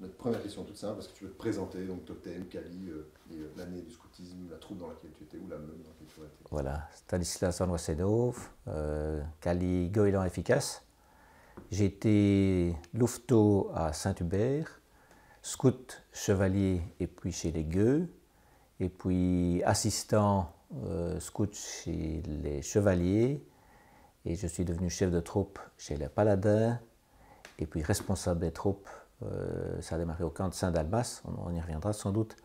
Notre première question tout simple, parce que tu veux te présenter, donc Totem, Kali, euh, euh, l'année du scoutisme, la troupe dans laquelle tu étais ou la meule dans laquelle tu étais. Voilà, Stanislas Anwasenov, euh, Kali Goéland efficace. J'ai été louveteau à Saint-Hubert, scout, chevalier et puis chez les Gueux, et puis assistant euh, scout chez les chevaliers, et je suis devenu chef de troupe chez les paladins, et puis responsable des troupes euh, ça a démarré au camp de Saint-Dalmas, on, y reviendra sans doute.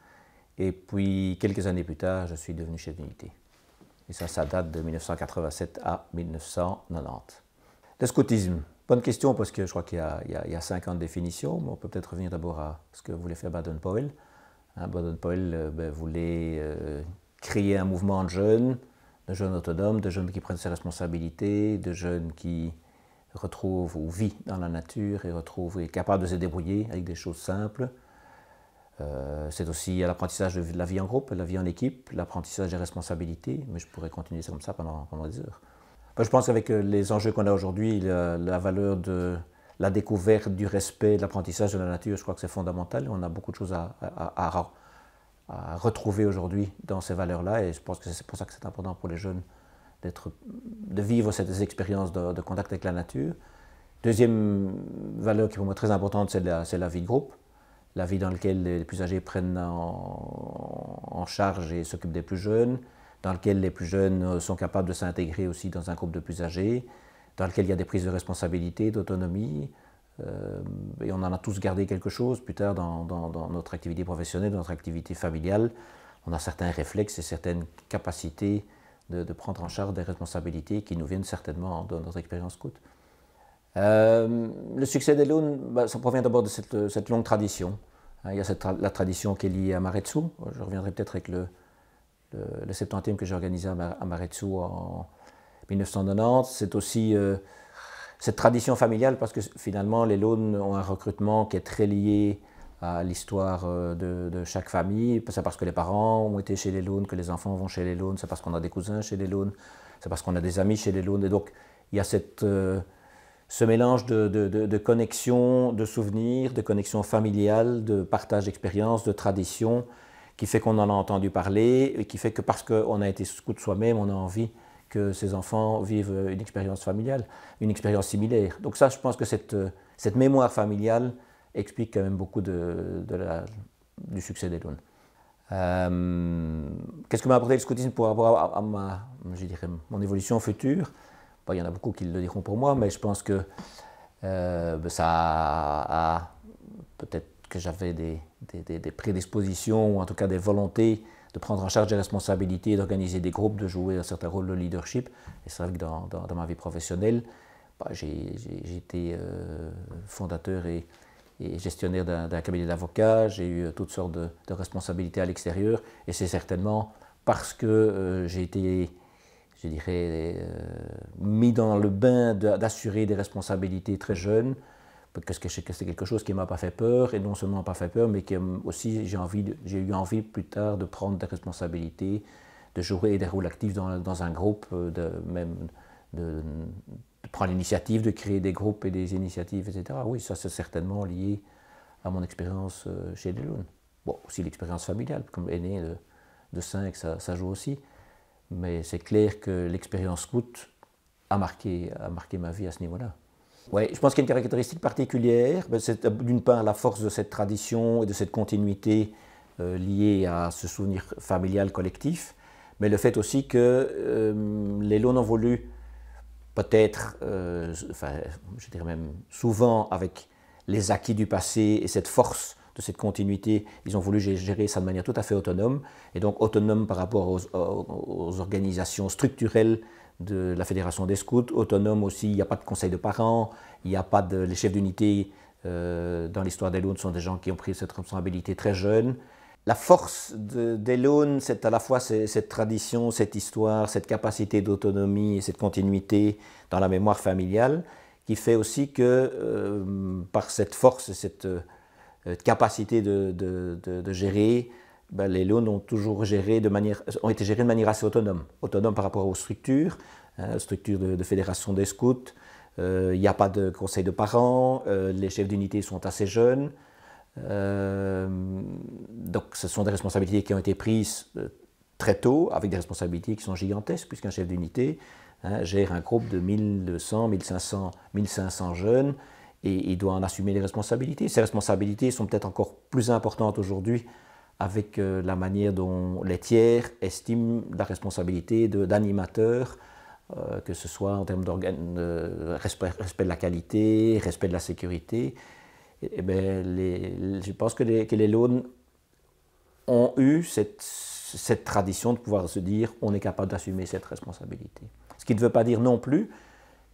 Et puis, quelques années plus tard, je suis devenu chef d'unité. Et ça, ça date de 1987 à 1990. Le scoutisme, bonne question parce que je crois qu'il y, a y, a 50 définitions, mais on peut peut-être revenir d'abord à ce que voulait faire Baden-Powell. Hein, Baden-Powell euh, ben, voulait euh, créer un mouvement de jeunes, de jeunes autonomes, de jeunes qui prennent ses responsabilités, de jeunes qui retrouve ou vit dans la nature et retrouve, est capable de se débrouiller avec des choses simples. Euh, c'est aussi l'apprentissage de la vie en groupe, la vie en équipe, l'apprentissage des responsabilités, mais je pourrais continuer comme ça pendant, pendant des heures. je pense qu'avec euh, les enjeux qu'on a aujourd'hui, la, valeur de la découverte, du respect, de l'apprentissage de la nature, je crois que c'est fondamental. On a beaucoup de choses à, à retrouver aujourd'hui dans ces valeurs-là et je pense que c'est pour ça que c'est important pour les jeunes de vivre cette expérience de, contact avec la nature. Deuxième valeur qui est pour moi très importante, c'est la, vie de groupe, la vie dans laquelle les plus âgés prennent en, charge et s'occupent des plus jeunes, dans laquelle les plus jeunes sont capables de s'intégrer aussi dans un groupe de plus âgés, dans lequel il y a des prises de responsabilité, d'autonomie, euh, et on en a tous gardé quelque chose plus tard dans, notre activité professionnelle, dans notre activité familiale. On a certains réflexes et certaines capacités de, prendre en charge des responsabilités qui nous viennent certainement de notre expérience scout. Euh, le succès des Lounes, bah, ça provient d'abord de cette, longue tradition. Hein, il y a la tradition qui est liée à Maretsu. Je reviendrai peut-être avec le, le, que j'ai organisé à, Maretsu en 1990. C'est aussi euh, cette tradition familiale parce que finalement les Lounes ont un recrutement qui est très lié à l'histoire euh, de, chaque famille. C'est parce que les parents ont été chez les Lounes, que les enfants vont chez les Lounes, c'est parce qu'on a des cousins chez les Lounes, c'est parce qu'on a des amis chez les Lounes. Et donc, il y a cette, euh, ce mélange de, de, de connexions, de souvenirs, de connexions familiales, de partage d'expériences, de traditions, qui fait qu'on en a entendu parler, et qui fait que parce qu'on a été de soi-même, on a envie que ces enfants vivent une expérience familiale, une expérience similaire. Donc ça, je pense que cette, euh, cette mémoire familiale, explique quand même beaucoup de, la, du succès des euh, Qu'est-ce que m'a apporté le scoutisme pour avoir, à, ma, je dirais, mon évolution future Il y en a beaucoup qui le diront pour moi, mais je pense que euh, ça a, peut-être que j'avais des, des, des, prédispositions ou en tout cas des volontés de prendre en charge des responsabilités, d'organiser des groupes, de jouer un certain rôle de leadership. Et c'est vrai que dans, dans, ma vie professionnelle, bah, j'ai été euh, fondateur et et gestionnaire d'un cabinet d'avocats, j'ai eu euh, toutes sortes de, responsabilités à l'extérieur, et c'est certainement parce que euh, j'ai été, je dirais, euh, mis dans le bain d'assurer des responsabilités très jeunes, parce que c'est quelque chose qui m'a pas fait peur, et non seulement pas fait peur, mais qui aussi j'ai eu envie plus tard de prendre des responsabilités, de jouer des rôles actifs dans, dans un groupe, de, même de, prend l'initiative de créer des groupes et des initiatives, etc. Oui, ça c'est certainement lié à mon expérience euh, chez Lounes. Bon, aussi l'expérience familiale, comme aîné euh, de, de 5, ça, ça, joue aussi. Mais c'est clair que l'expérience scout a marqué, a marqué ma vie à ce niveau-là. Oui, je pense qu'il y a une caractéristique particulière, ben, c'est euh, d'une part la force de cette tradition et de cette continuité liée à ce souvenir familial collectif, mais le fait aussi que les les ont voulu peut-être, euh, je dirais même souvent, avec les acquis du passé et cette force de cette continuité, ils ont voulu gérer ça de manière tout à fait autonome, et donc autonome par rapport aux, organisations structurelles de la Fédération des scouts, autonome aussi, il n'y a pas de conseil de parents, il n'y a pas de... Les chefs d'unité euh, dans l'histoire des Lounes sont des gens qui ont pris cette responsabilité très jeune, la force des de, c'est à la fois cette, tradition, cette histoire, cette capacité d'autonomie et cette continuité dans la mémoire familiale, qui fait aussi que euh, par cette force, et cette euh, capacité de, gérer, ben, les loans ont toujours ont été gérés de manière assez autonome, autonome par rapport aux structures, euh, structures de, fédération des scouts. Il n'y a pas de conseil de parents, les chefs d'unité sont assez jeunes, euh, donc ce sont des responsabilités qui ont été prises euh, très tôt, avec des responsabilités qui sont gigantesques, puisqu'un chef d'unité hein, gère un groupe de 1200, 1500, 1500 jeunes, et il doit en assumer les responsabilités. Ces responsabilités sont peut-être encore plus importantes aujourd'hui avec euh, la manière dont les tiers estiment la responsabilité d'animateur, que ce soit en termes de respect, respect de la qualité, respect de la sécurité, et eh bien, je pense que les, que les ont eu cette, cette tradition de pouvoir se dire on est capable d'assumer cette responsabilité. Ce qui ne veut pas dire non plus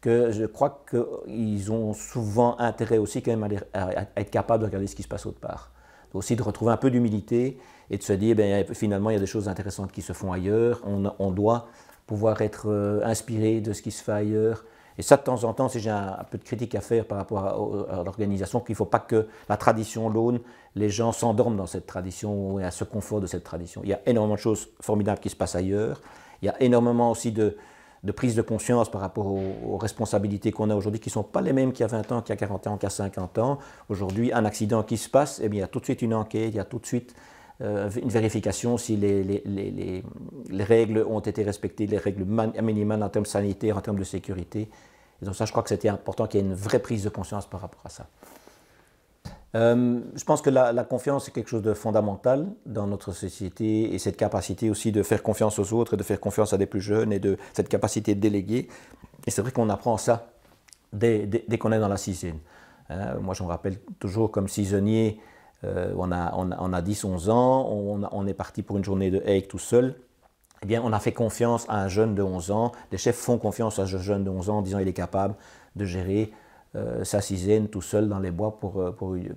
que je crois qu'ils ont souvent intérêt aussi quand même à, être capables de regarder ce qui se passe autre part. aussi de retrouver un peu d'humilité et de se dire ben, finalement il y a des choses intéressantes qui se font ailleurs, on, on doit pouvoir être euh, inspiré de ce qui se fait ailleurs et ça, de temps en temps, si j'ai un, peu de critique à faire par rapport à, l'organisation, qu'il ne faut pas que la tradition l'aune, les gens s'endorment dans cette tradition et à ce confort de cette tradition. Il y a énormément de choses formidables qui se passent ailleurs. Il y a énormément aussi de, prise de conscience par rapport aux, responsabilités qu'on a aujourd'hui, qui ne sont pas les mêmes qu'il y a 20 ans, qu'il y a 40 ans, qu'il y a 50 ans. Aujourd'hui, un accident qui se passe, eh bien, il y a tout de suite une enquête, il y a tout de suite euh, une vérification si les, règles ont été respectées, les règles minimales en termes sanitaires, en termes de sécurité. donc ça, je crois que c'était important qu'il y ait une vraie prise de conscience par rapport à ça. Euh, je pense que la, confiance est quelque chose de fondamental dans notre société et cette capacité aussi de faire confiance aux autres et de faire confiance à des plus jeunes et de cette capacité de déléguer. Et c'est vrai qu'on apprend ça dès, qu'on est dans la sixième. Euh, moi, je me rappelle toujours comme saisonnier euh, on, a, on, on, 10, 11 ans, on, est parti pour une journée de hake tout seul. Eh bien, on a fait confiance à un jeune de 11 ans. Les chefs font confiance à un jeune de 11 ans en disant qu'il est capable de gérer euh, sa cisaine tout seul dans les bois euh,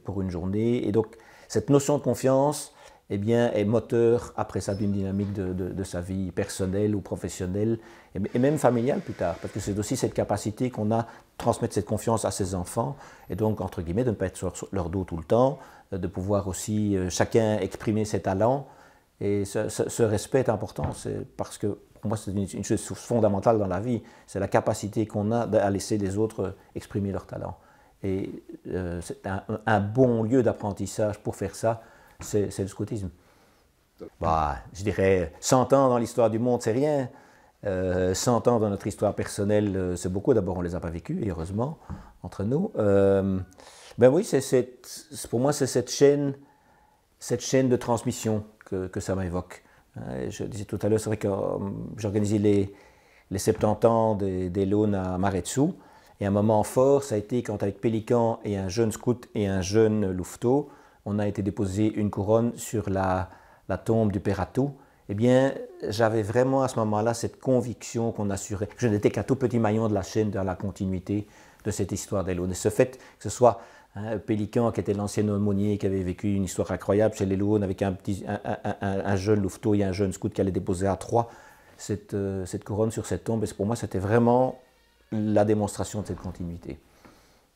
pour une journée. Et donc, cette notion de confiance, eh bien, est moteur après ça d'une dynamique de, de, sa vie personnelle ou professionnelle, et même familiale plus tard, parce que c'est aussi cette capacité qu'on a de transmettre cette confiance à ses enfants, et donc, entre guillemets, de ne pas être sur, leur dos tout le temps, euh, de pouvoir aussi euh, chacun exprimer ses talents. Et ce, respect est important, parce que pour moi, c'est une, chose fondamentale dans la vie, c'est la capacité qu'on a à laisser les autres euh, exprimer leurs talents. Et c'est un bon lieu d'apprentissage pour faire ça c'est le scoutisme. Bah, je dirais 100 ans dans l'histoire du monde, c'est rien. 100 euh, ans dans notre histoire personnelle, euh, c'est beaucoup. D'abord, on ne les a pas vécus, et heureusement, entre nous. Euh, ben oui, c'est pour moi, c'est cette chaîne, cette chaîne de transmission que, ça m'évoque. Je disais tout à l'heure, c'est vrai que j'organisais les, les 70 ans des, des à Maretsu. Et un moment fort, ça a été quand, avec Pélican et un jeune scout et un jeune louveteau, on a été déposé une couronne sur la, tombe du Père eh bien, j'avais vraiment à ce moment-là cette conviction qu'on assurait. Je n'étais qu'un tout petit maillon de la chaîne dans la continuité de cette histoire des Et ce fait, que ce soit un Pélican, qui était l'ancien aumônier, qui avait vécu une histoire incroyable chez les Lounes avec un, jeune louveteau et un jeune scout qui allait déposer à trois euh, cette, couronne sur cette tombe. Et pour moi, c'était vraiment la démonstration de cette continuité.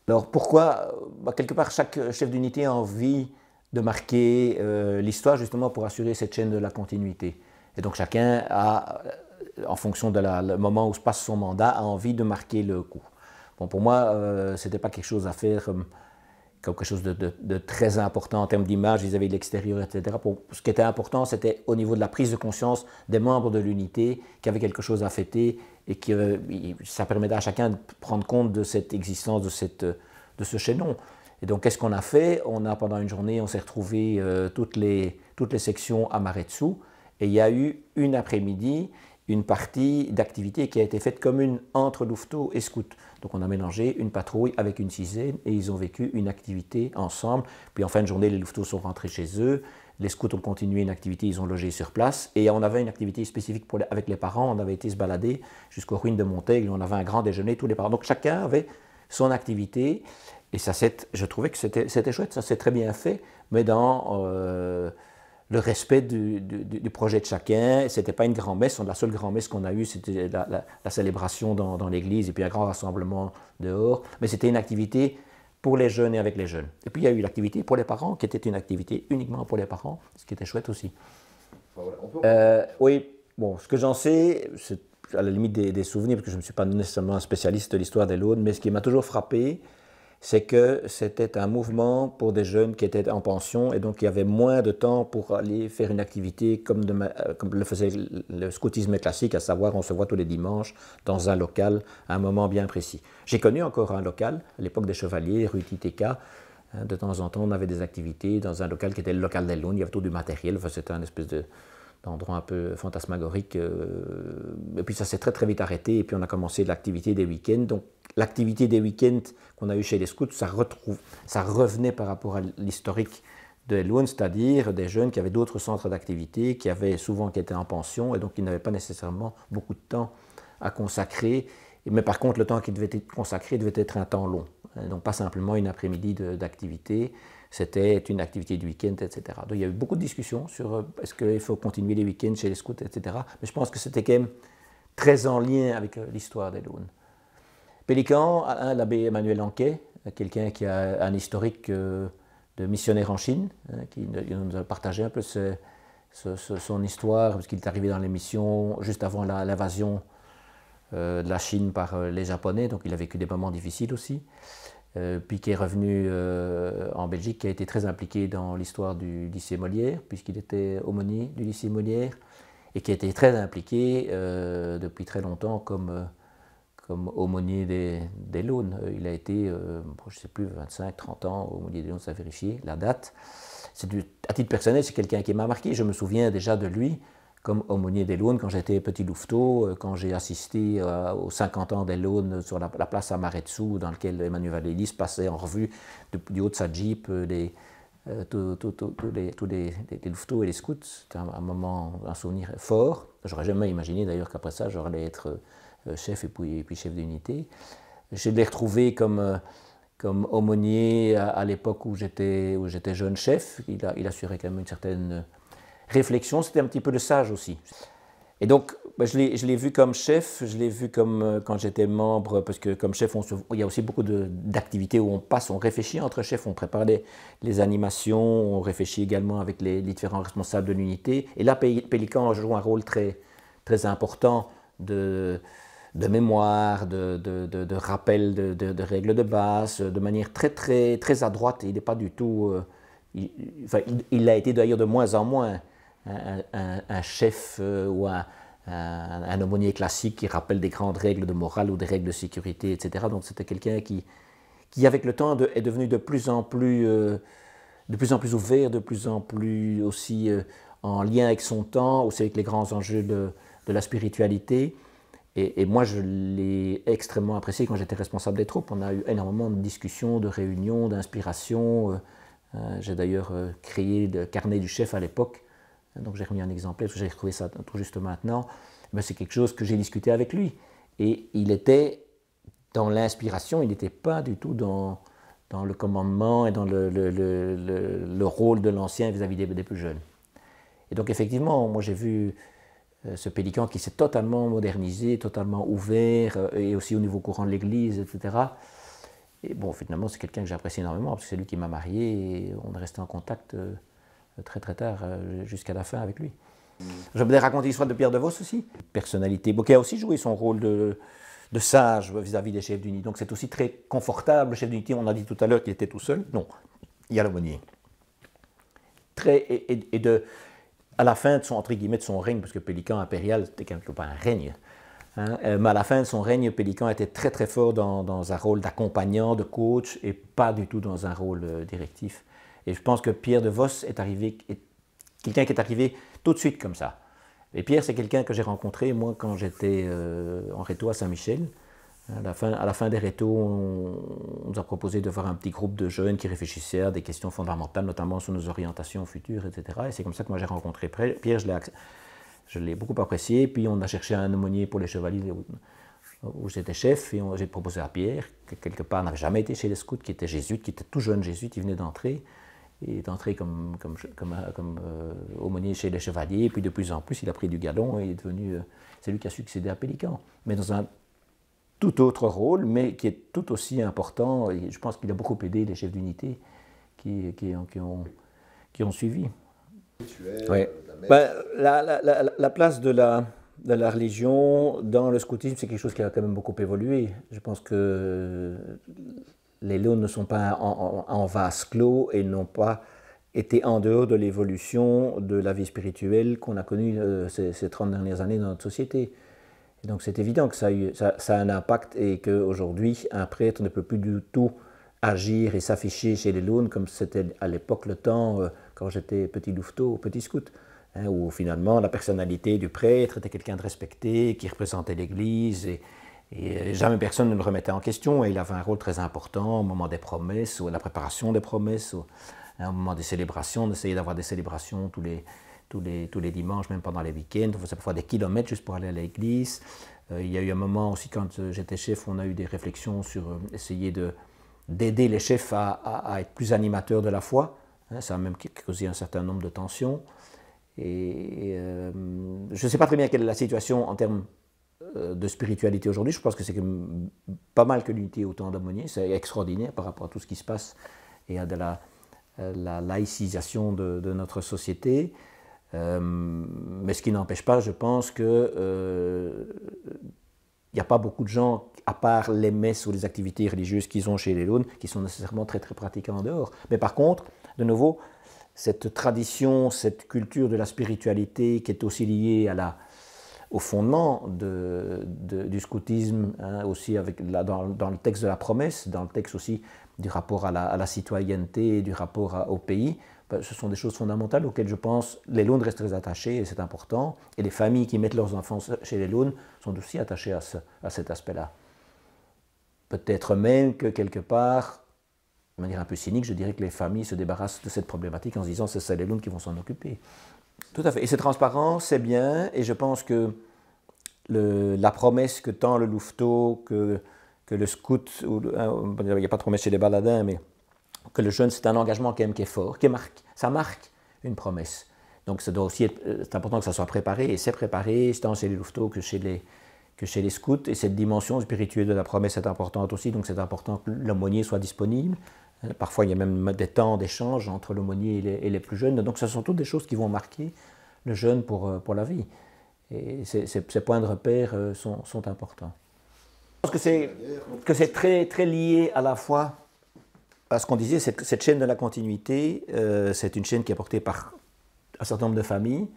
Alors pourquoi, euh, bah, quelque part, chaque chef d'unité a envie de marquer euh, l'histoire justement pour assurer cette chaîne de la continuité. Et donc chacun a, euh, en fonction du moment où se passe son mandat, a envie de marquer le coup. Bon, pour moi, euh, ce n'était pas quelque chose à faire comme quelque chose de, très important en termes d'image vis-à-vis de l'extérieur, etc. Pour, ce qui était important, c'était au niveau de la prise de conscience des membres de l'unité qui avaient quelque chose à fêter et que ça permettait à chacun de prendre compte de cette existence, de, cette, de ce chaînon. Et donc, qu'est-ce qu'on a fait On a, pendant une journée, on s'est retrouvé euh, toutes, les, toutes les sections à Maretsu. Et il y a eu une après-midi, une partie d'activité qui a été faite commune entre Louveteaux et Scout. Donc on a mélangé une patrouille avec une cisaine et ils ont vécu une activité ensemble. Puis en fin de journée, les Louveteaux sont rentrés chez eux. Les scouts ont continué une activité, ils ont logé sur place. Et on avait une activité spécifique avec les parents. On avait été se balader jusqu'aux ruines de Montaigle. On avait un grand déjeuner, tous les parents. Donc chacun avait son activité. Et ça, je trouvais que c'était chouette, ça s'est très bien fait, mais dans euh, le respect du, projet de chacun. C'était pas une grande messe la seule grande messe qu'on a eue, c'était la, célébration dans, l'église et puis un grand rassemblement dehors. Mais c'était une activité pour les jeunes et avec les jeunes. Et puis il y a eu l'activité pour les parents, qui était une activité uniquement pour les parents, ce qui était chouette aussi. Euh, oui, bon, ce que j'en sais, c'est à la limite des, des, souvenirs, parce que je ne suis pas nécessairement un spécialiste de l'histoire des Laudes, mais ce qui m'a toujours frappé, c'est que c'était un mouvement pour des jeunes qui étaient en pension et donc il y avait moins de temps pour aller faire une activité comme, euh, comme le faisait le scoutisme classique, à savoir on se voit tous les dimanches dans un local à un moment bien précis. J'ai connu encore un local à l'époque des Chevaliers, rue Titeka. Euh, de temps en temps, on avait des activités dans un local qui était le local des Lounes. Il y avait tout du matériel. c'était un espèce d'endroit un peu fantasmagorique. Euh, et puis ça s'est très très vite arrêté. Et puis on a commencé l'activité des week-ends. Donc l'activité des week-ends qu'on a eu chez les scouts, ça, retrouve, ça revenait par rapport à l'historique de Lounes, c'est-à-dire des jeunes qui avaient d'autres centres d'activité, qui avaient souvent qui étaient en pension et donc ils n'avaient pas nécessairement beaucoup de temps à consacrer. Mais par contre, le temps qui devait être consacré devait être un temps long. Hein, donc pas simplement une après-midi d'activité, c'était une activité du week-end, etc. Donc il y a eu beaucoup de discussions sur euh, est-ce qu'il faut continuer les week-ends chez les scouts, etc. Mais je pense que c'était quand même très en lien avec euh, l'histoire des Lounes. Pélican, l'abbé Emmanuel Anquet, euh, quelqu'un qui a un historique euh, de missionnaire en Chine, hein, qui nous a partagé un peu son histoire, puisqu'il est arrivé dans les missions juste avant l'invasion euh, de la Chine par les Japonais, donc il a vécu des moments difficiles aussi. puis qui est revenu en Belgique, qui a été très impliqué dans l'histoire du lycée Molière, puisqu'il était aumônier du lycée Molière, et qui a été très impliqué depuis très longtemps comme comme aumônier des, des euh, Il a été, euh, je ne sais plus, 25, 30 ans, aumônier des Launes, ça vérifie la date. C'est à titre personnel, c'est quelqu'un qui m'a marqué. Je me souviens déjà de lui comme aumônier des Launes quand j'étais petit louveteau, euh, quand j'ai assisté aux 50 ans des Launes sur la, place à Maretsu, dans lequel Emmanuel Ellis passait en revue du haut de sa Jeep tous les, louveteaux et les scouts. C'était un, moment, un souvenir fort. J'aurais jamais imaginé d'ailleurs qu'après ça, j'aurais être euh, chef et puis, chef d'unité. Je l'ai retrouvé comme, euh, comme aumônier à, l'époque où j'étais jeune chef. Il, a, il assurait quand même une certaine euh, réflexion. C'était un petit peu le sage aussi. Et donc, bah, je l'ai vu comme chef, je l'ai vu comme quand j'étais membre, parce que comme chef, on il y a aussi beaucoup d'activités où on passe, on réfléchit entre chefs, on prépare les, animations, on réfléchit également avec les, différents responsables de l'unité. Et là, Pélican joue un rôle très, très important de, de mémoire, de, de, de, rappel de, règles de base, de manière très, très, très adroite. Il n'est pas du tout. Euh, il, a été d'ailleurs de moins en moins un, chef euh, ou un, aumônier classique qui rappelle des grandes règles de morale ou des règles de sécurité, etc. Donc c'était quelqu'un qui, avec le temps, est devenu de plus en plus, euh, de plus en plus ouvert, de plus en plus aussi en lien avec son temps, aussi avec les grands enjeux de la spiritualité. Et, moi, je l'ai extrêmement apprécié quand j'étais responsable des troupes. On a eu énormément de discussions, de réunions, d'inspirations. Euh, euh, j'ai d'ailleurs euh, créé le carnet du chef à l'époque. Donc j'ai remis un exemplaire, que j'ai retrouvé ça tout juste maintenant. c'est quelque chose que j'ai discuté avec lui. Et il était dans l'inspiration, il n'était pas du tout dans, dans le commandement et dans le, le, le, le rôle de l'ancien vis-à-vis des, plus jeunes. Et donc effectivement, moi j'ai vu, euh, ce Pélican qui s'est totalement modernisé, totalement ouvert, euh, et aussi au niveau courant de l'Église, etc. Et bon, finalement, c'est quelqu'un que j'apprécie énormément, parce que c'est lui qui m'a marié, et on est resté en contact euh, très très tard, jusqu'à la fin avec lui. Je voudrais raconter l'histoire de Pierre de Vos aussi. Personnalité, bon, a aussi joué son rôle de, de sage vis-à-vis des chefs d'unité. Donc c'est aussi très confortable, le chef d'unité, on a dit tout à l'heure qu'il était tout seul. Non, il y a l'aumônier. Très, et de, à la fin de son, entre guillemets, de son règne, parce que Pélican impérial, c'était quand même pas un règne, hein, euh, mais à la fin de son règne, Pélican était très très fort dans, un rôle d'accompagnant, de coach, et pas du tout dans un rôle euh, directif. Et je pense que Pierre de Vos est arrivé, quelqu'un qui est arrivé tout de suite comme ça. Et Pierre, c'est quelqu'un que j'ai rencontré, moi, quand j'étais euh, en réto à Saint-Michel. À la fin, à la fin des rétos, on, nous a proposé de voir un petit groupe de jeunes qui réfléchissaient à des questions fondamentales, notamment sur nos orientations futures, etc. Et c'est comme ça que moi j'ai rencontré Pierre, je l'ai beaucoup apprécié. Puis on a cherché un aumônier pour les chevaliers où, j'étais chef, et j'ai proposé à Pierre, qui quelque part n'avait jamais été chez les scouts, qui était jésuite, qui était tout jeune jésuite, il venait d'entrer. et d'entrer comme, comme, comme, comme euh, aumônier chez les chevaliers, et puis de plus en plus, il a pris du galon et est devenu. Euh, c'est lui qui a succédé à Pélican, mais dans un tout autre rôle, mais qui est tout aussi important. Et je pense qu'il a beaucoup aidé les chefs d'unité qui, qui, ont, suivi. la, place de la, religion dans le scoutisme, c'est quelque chose qui a quand même beaucoup évolué. Je pense que les lots ne sont pas en, vase clos et n'ont pas été en dehors de l'évolution de la vie spirituelle qu'on a connue euh, ces, ces 30 dernières années dans notre société donc c'est évident que ça a, ça, a, un impact et qu'aujourd'hui, un prêtre ne peut plus du tout agir et s'afficher chez les Lounes comme c'était à l'époque le temps euh, quand j'étais petit louveteau, petit scout, hein, où finalement la personnalité du prêtre était quelqu'un de respecté, qui représentait l'Église, et, euh, jamais personne ne le remettait en question, et il avait un rôle très important au moment des promesses, ou à la préparation des promesses, hein, au moment des célébrations, d'essayer d'avoir des célébrations tous les, tous les, tous les dimanches, même pendant les week-ends. On faisait parfois des kilomètres juste pour aller à l'église. Euh, il y a eu un moment aussi, quand euh, j'étais chef, on a eu des réflexions sur euh, essayer d'aider les chefs à, à, être plus animateurs de la foi. Hein. ça a même causé un certain nombre de tensions. Et, je ne sais pas très bien quelle est la situation en termes de spiritualité aujourd'hui. Je pense que c'est pas mal que l'unité autant temps C'est extraordinaire par rapport à tout ce qui se passe et à de la, la laïcisation de, notre société. Euh, mais ce qui n'empêche pas, je pense que il euh, n'y a pas beaucoup de gens, à part les messes ou les activités religieuses qu'ils ont chez les Lounes, qui sont nécessairement très très pratiquants en dehors. Mais par contre, de nouveau, cette tradition, cette culture de la spiritualité qui est aussi liée à la, au fondement de, du scoutisme, hein, aussi avec la, dans, le texte de la promesse, dans le texte aussi du rapport à la, à la citoyenneté, du rapport au pays, bah, ce sont des choses fondamentales auxquelles je pense les lounes restent très attachés et c'est important. Et les familles qui mettent leurs enfants chez les lounes sont aussi attachées à, à cet aspect-là. Peut-être même que quelque part, de manière un peu cynique, je dirais que les familles se débarrassent de cette problématique en se disant c'est ça les lounes qui vont s'en occuper. Tout à fait. Et c'est transparent, c'est bien. Et je pense que le, la promesse que tant le louveteau que, que le scout, ou, hein, il n'y a pas de promesse chez les baladins, mais que le jeûne, c'est un engagement quand même qui est fort, qui marque, ça marque une promesse. Donc euh, c'est important que ça soit préparé, et c'est préparé, tant chez les louveteaux que chez les, que chez les scouts, et cette dimension spirituelle de la promesse est importante aussi, donc c'est important que l'aumônier soit disponible. Euh, parfois, il y a même des temps d'échange entre l'aumônier et, les plus jeunes, donc ce sont toutes des choses qui vont marquer le jeune pour, euh, pour la vie. Et ces, points de repère sont, sont importants. Je pense que c'est très, très lié à la fois ce qu'on disait, cette, cette, chaîne de la continuité, euh, c'est une chaîne qui est portée par un certain nombre de familles.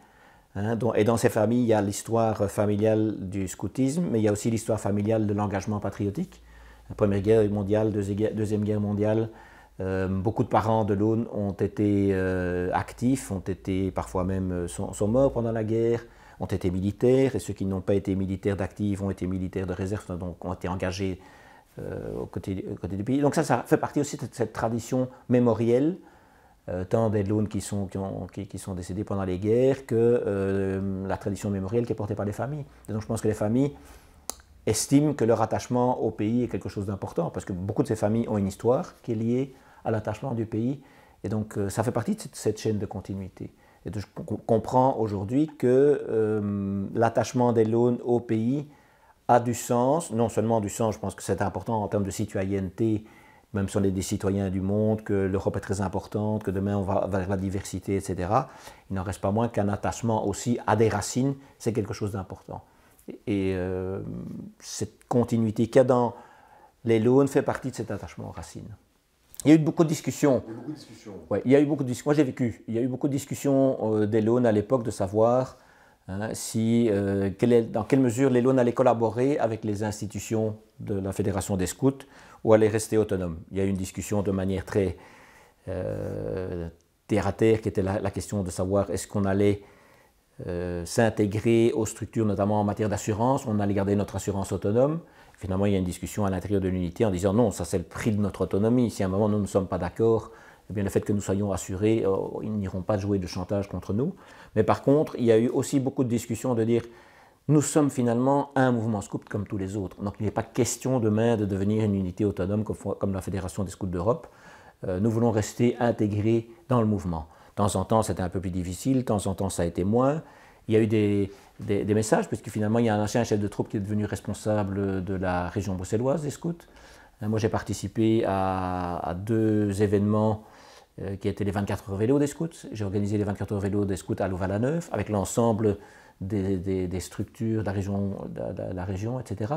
Hein, et dans ces familles, il y a l'histoire familiale du scoutisme, mais il y a aussi l'histoire familiale de l'engagement patriotique. La Première Guerre mondiale, Deuxième Guerre mondiale, euh, beaucoup de parents de l'Aune ont été euh, actifs, ont été parfois même sont, morts pendant la guerre, ont été militaires, et ceux qui n'ont pas été militaires d'actifs ont été militaires de réserve, donc ont été engagés euh, au côtés, du pays. Donc ça, ça fait partie aussi de cette tradition mémorielle euh, tant des Lounes qui sont, qui, qui, sont décédés pendant les guerres que euh, la tradition mémorielle qui est portée par les familles. Et donc je pense que les familles estiment que leur attachement au pays est quelque chose d'important, parce que beaucoup de ces familles ont une histoire qui est liée à l'attachement du pays, et donc ça fait partie de cette, chaîne de continuité. Et donc, je comprends aujourd'hui que l'attachement des Lounes au pays a du sens, non seulement du sens, je pense que c'est important en termes de citoyenneté, même si on est des citoyens du monde, que l'Europe est très importante, que demain on va vers la diversité, etc. Il n'en reste pas moins qu'un attachement aussi à des racines, c'est quelque chose d'important. Et euh, cette continuité qu'il y a dans les loans fait partie de cet attachement aux racines. Il y a eu beaucoup de discussions. Il y a eu beaucoup de discussions. il y a eu beaucoup de Moi, j'ai vécu. Il y a eu beaucoup de discussions euh, des loans à l'époque de savoir Hein, euh, dans quelle mesure les loans allaient collaborer avec les institutions de la Fédération des scouts ou allaient rester autonomes. Il y a eu une discussion de manière très euh, terre à terre qui était la, question de savoir est-ce qu'on allait euh, s'intégrer aux structures, notamment en matière d'assurance, on allait garder notre assurance autonome. Finalement, il y a une discussion à l'intérieur de l'unité en disant non, ça c'est le prix de notre autonomie. Si à un moment nous ne sommes pas d'accord, eh bien, le fait que nous soyons assurés, euh, ils n'iront pas jouer de chantage contre nous. Mais par contre, il y a eu aussi beaucoup de discussions de dire nous sommes finalement un mouvement scout comme tous les autres. Donc il n'est pas question demain de devenir une unité autonome comme, la Fédération des scouts d'Europe. Euh, nous voulons rester intégrés dans le mouvement. De temps en temps, c'était un peu plus difficile, de temps en temps, ça a été moins. Il y a eu des, des, des messages, puisque finalement, il y a un ancien chef de troupe qui est devenu responsable de la région bruxelloise des scouts. Euh, moi, j'ai participé à deux événements euh, qui étaient les 24 vélos des scouts. J'ai organisé les 24 vélos des scouts à Louvain-la-Neuve avec l'ensemble des, structures de la, région, de la, région, etc.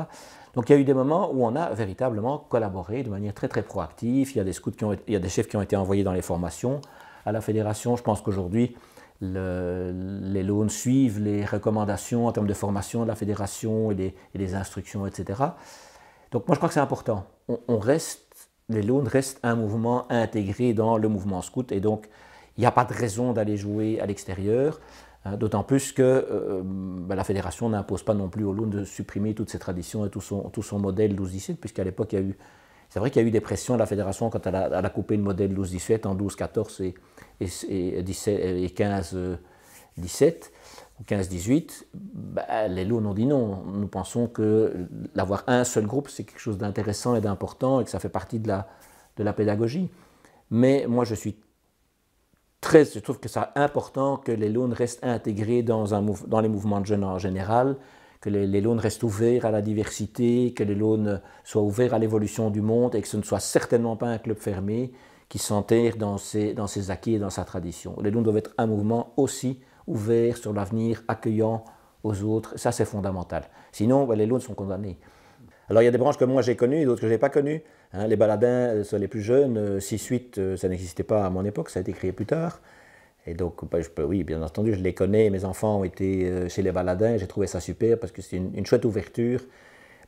Donc il y a eu des moments où on a véritablement collaboré de manière très très proactive. Il y a des scouts qui ont, il y a des chefs qui ont été envoyés dans les formations à la fédération. Je pense qu'aujourd'hui les loans suivent les recommandations en termes de formation de la fédération et des, instructions, etc. Donc moi je crois que c'est important. on reste les Lounes restent un mouvement intégré dans le mouvement scout et donc il n'y a pas de raison d'aller jouer à l'extérieur, hein, d'autant plus que euh, euh, bah, la fédération n'impose pas non plus aux Lounes de supprimer toutes ses traditions et tout son, tout son modèle 12-17, puisqu'à l'époque, il y a eu. C'est vrai qu'il y a eu des pressions de la fédération quand elle a, coupé le modèle 12-17 en 12-14 et, et, 15 17 ou 15-18, bah, les loups ont dit non. Nous pensons que d'avoir un seul groupe, c'est quelque chose d'intéressant et d'important et que ça fait partie de la, de la pédagogie. Mais moi, je suis très, je trouve que c'est important que les lounes restent intégrés dans, un, dans les mouvements de jeunes en général, que les, lounes restent ouverts à la diversité, que les lounes soient ouverts à l'évolution du monde et que ce ne soit certainement pas un club fermé qui s'enterre dans ses, dans ses acquis et dans sa tradition. Les loans doivent être un mouvement aussi ouvert sur l'avenir, accueillant aux autres. Ça, c'est fondamental. Sinon, ben, les lots sont condamnés. Alors, il y a des branches que moi j'ai connues et d'autres que je n'ai pas connues. Hein. les baladins, euh, sont les plus jeunes, 6-8, euh, euh, ça n'existait pas à mon époque, ça a été créé plus tard. Et donc, ben, je peux, oui, bien entendu, je les connais. Mes enfants ont été chez les baladins, j'ai trouvé ça super parce que c'est une, chouette ouverture.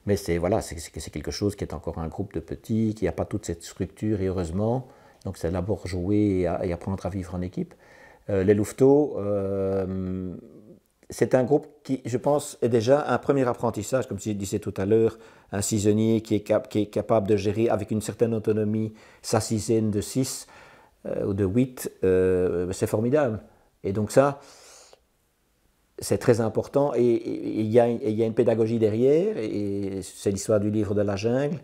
Mais c'est voilà, c'est quelque chose qui est encore un groupe de petits, qui n'a pas toute cette structure, et heureusement. Donc, c'est d'abord jouer et apprendre à vivre en équipe. Euh, les Louveteaux, euh, c'est un groupe qui, je pense, est déjà un premier apprentissage, comme je disais tout à l'heure, un saisonnier qui est, capable de gérer avec une certaine autonomie sa sizaine de 6 euh, ou de 8, c'est formidable. Et donc ça, c'est très important et il y, y, a une pédagogie derrière, et c'est l'histoire du livre de la jungle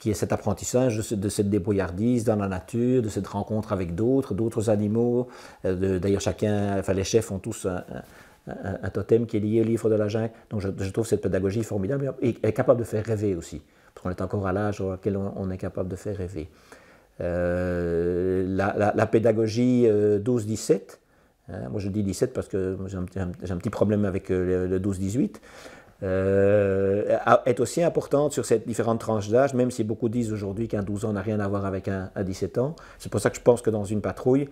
qui est cet apprentissage de, cette débrouillardise dans la nature, de cette rencontre avec d'autres, d'autres animaux. Euh, d'ailleurs, chacun, enfin, les chefs ont tous un, totem qui est lié au livre de la jungle. Donc, je, trouve cette pédagogie formidable et, capable de faire rêver aussi, parce qu'on est encore à l'âge auquel on, est capable de faire rêver. Euh, la, pédagogie 12-17, euh, hein, moi je dis 17 parce que j'ai un, petit problème avec le 12-18, euh, est aussi importante sur ces différentes tranches d'âge, même si beaucoup disent aujourd'hui qu'un 12 ans n'a rien à voir avec un, 17 ans. C'est pour ça que je pense que dans une patrouille,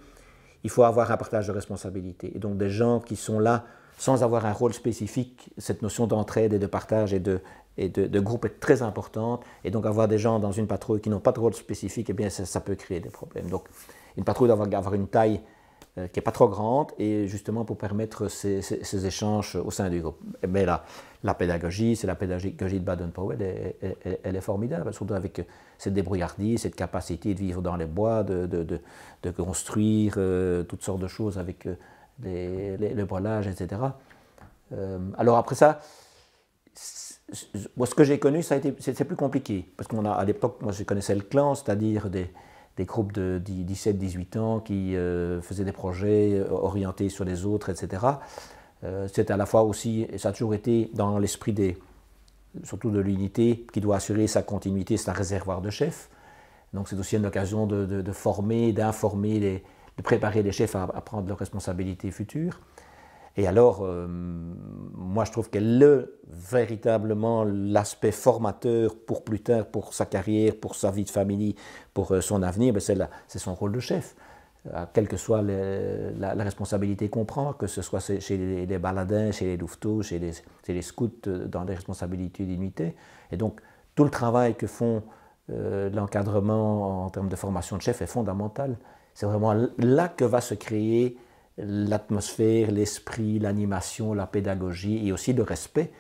il faut avoir un partage de responsabilités. Et donc des gens qui sont là sans avoir un rôle spécifique, cette notion d'entraide et de partage et de, et de, groupe est très importante. Et donc avoir des gens dans une patrouille qui n'ont pas de rôle spécifique, et eh bien ça, ça peut créer des problèmes. Donc une patrouille doit avoir une taille euh, qui n'est pas trop grande, et justement pour permettre ces, échanges au sein du groupe. Mais eh la, la pédagogie, c'est la pédagogie de Baden-Powell, elle, est formidable, surtout avec cette débrouillardise, cette capacité de vivre dans les bois, de, de, construire euh, toutes sortes de choses avec euh, les, le brûlage, etc. alors après ça, ce que j'ai connu, c'est plus compliqué, parce qu'on a à l'époque, moi je connaissais le clan, c'est-à-dire des des groupes de 17-18 ans qui euh, faisaient des projets euh, orientés sur les autres, etc. Euh, c'est à la fois aussi, et ça a toujours été dans l'esprit des, surtout de l'unité qui doit assurer sa continuité, c'est un réservoir de chefs. Donc c'est aussi une occasion de, former, d'informer, de préparer les chefs à prendre leurs responsabilités futures. Et alors, euh, moi, je trouve que le véritablement l'aspect formateur pour plus tard, pour sa carrière, pour sa vie de famille, pour euh, son avenir, ben, c'est son rôle de chef. Euh, quelle que soit la, responsabilité qu'on prend, que ce soit chez les, baladins, chez les louveteaux, chez les, scouts, dans des responsabilités d'unité. Et donc, tout le travail que font l'encadrement en termes de formation de chef est fondamental. C'est vraiment là que va se créer l'atmosphère, l'esprit, l'animation, la pédagogie et aussi le respect,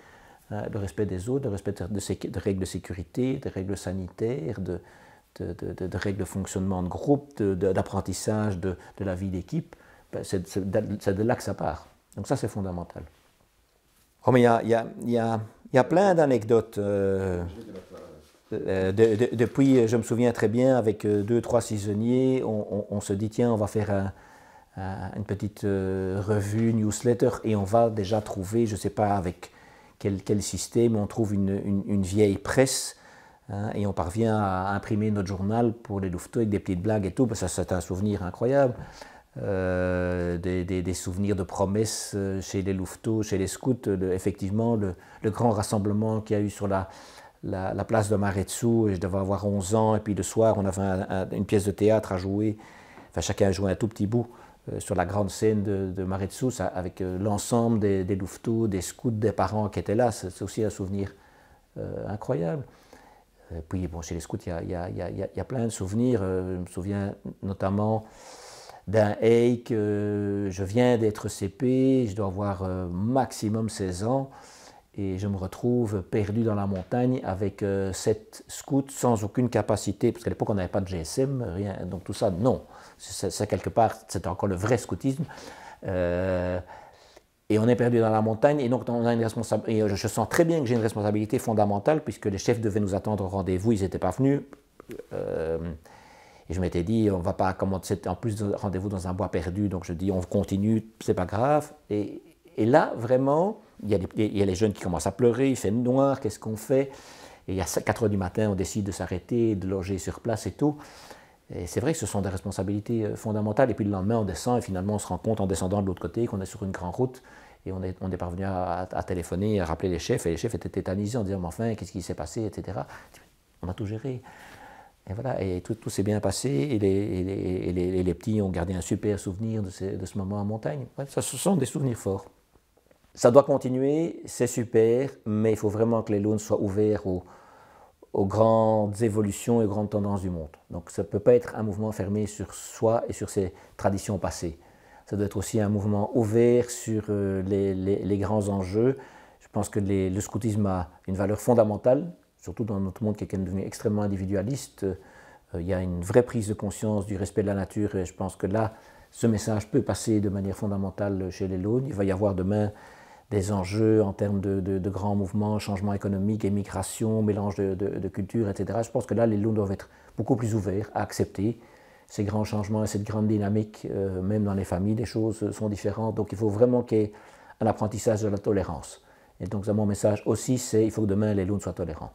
euh, le respect des autres, le respect de, règles de sécurité, des règles sanitaires, de, règles de fonctionnement de groupe, d'apprentissage de, la vie d'équipe. Ben, c'est de là que ça part. Donc ça, c'est fondamental. Oh, mais il y a, plein d'anecdotes. Euh, euh, depuis, je me souviens très bien, avec deux, trois saisonniers, on se dit, tiens, on va faire un, euh, une petite euh, revue, newsletter, et on va déjà trouver, je ne sais pas avec quel, système, on trouve une, vieille presse hein, et on parvient à imprimer notre journal pour les louveteaux avec des petites blagues et tout, parce que c'est un souvenir incroyable. Euh, des, souvenirs de promesses chez les louveteaux, chez les scouts, effectivement, le, grand rassemblement qu'il y a eu sur la, la, place de Maretsu, et je devais avoir 11 ans, et puis le soir, on avait une pièce de théâtre à jouer, enfin chacun jouait un tout petit bout, euh, sur la grande scène de, de sous avec euh, l'ensemble des, louveteaux, des scouts, des parents qui étaient là. C'est aussi un souvenir euh, incroyable. Et puis, bon, chez les scouts, il y a, plein de souvenirs. je me souviens notamment d'un que je viens d'être CP, je dois avoir maximum 16 ans. Et je me retrouve perdu dans la montagne avec sept scouts sans aucune capacité, parce qu'à l'époque on n'avait pas de GSM, rien, donc tout ça, non. Ça, quelque part, c'est encore le vrai scoutisme. Euh, et on est perdu dans la montagne, et donc on une responsabilité. Euh, je, sens très bien que j'ai une responsabilité fondamentale, puisque les chefs devaient nous attendre au rendez-vous, ils n'étaient pas venus. Euh, et je m'étais dit, on va pas commencer, en plus de rendez-vous dans un bois perdu, donc je dis, on continue, c'est pas grave. Et, là, vraiment, il y, a les, jeunes qui commencent à pleurer, il fait noir, qu'est-ce qu'on fait Et a 4 heures du matin, on décide de s'arrêter, de loger sur place et tout. Et c'est vrai que ce sont des responsabilités euh, fondamentales. Et puis le lendemain, on descend et finalement, on se rend compte en descendant de l'autre côté qu'on est sur une grande route et on est, on est parvenu à, à, téléphoner, à rappeler les chefs. Et les chefs étaient tétanisés en disant Mais enfin, qu'est-ce qui s'est passé etc. On a tout géré. Et voilà, et tout, tout s'est bien passé. Et les, petits ont gardé un super souvenir de, ce moment en montagne. ça, ce sont des souvenirs forts. Ça doit continuer, c'est super, mais il faut vraiment que les loans soient ouverts aux aux grandes évolutions et grandes tendances du monde. Donc ça ne peut pas être un mouvement fermé sur soi et sur ses traditions passées. Ça doit être aussi un mouvement ouvert sur euh, les, grands enjeux. Je pense que le scoutisme a une valeur fondamentale, surtout dans notre monde qui est devenu extrêmement individualiste. Euh, il y a une vraie prise de conscience du respect de la nature et je pense que là, ce message peut passer de manière fondamentale chez les lounes. Il va y avoir demain des enjeux en termes de, grands mouvements, changements économiques, émigration, mélange de, cultures, etc. Je pense que là, les lounes doivent être beaucoup plus ouverts à accepter ces grands changements et cette grande dynamique, euh, même dans les familles, les choses sont différentes. Donc il faut vraiment qu'il y ait un apprentissage de la tolérance. Et donc, mon message aussi, c'est qu'il faut que demain, les lounes soient tolérants.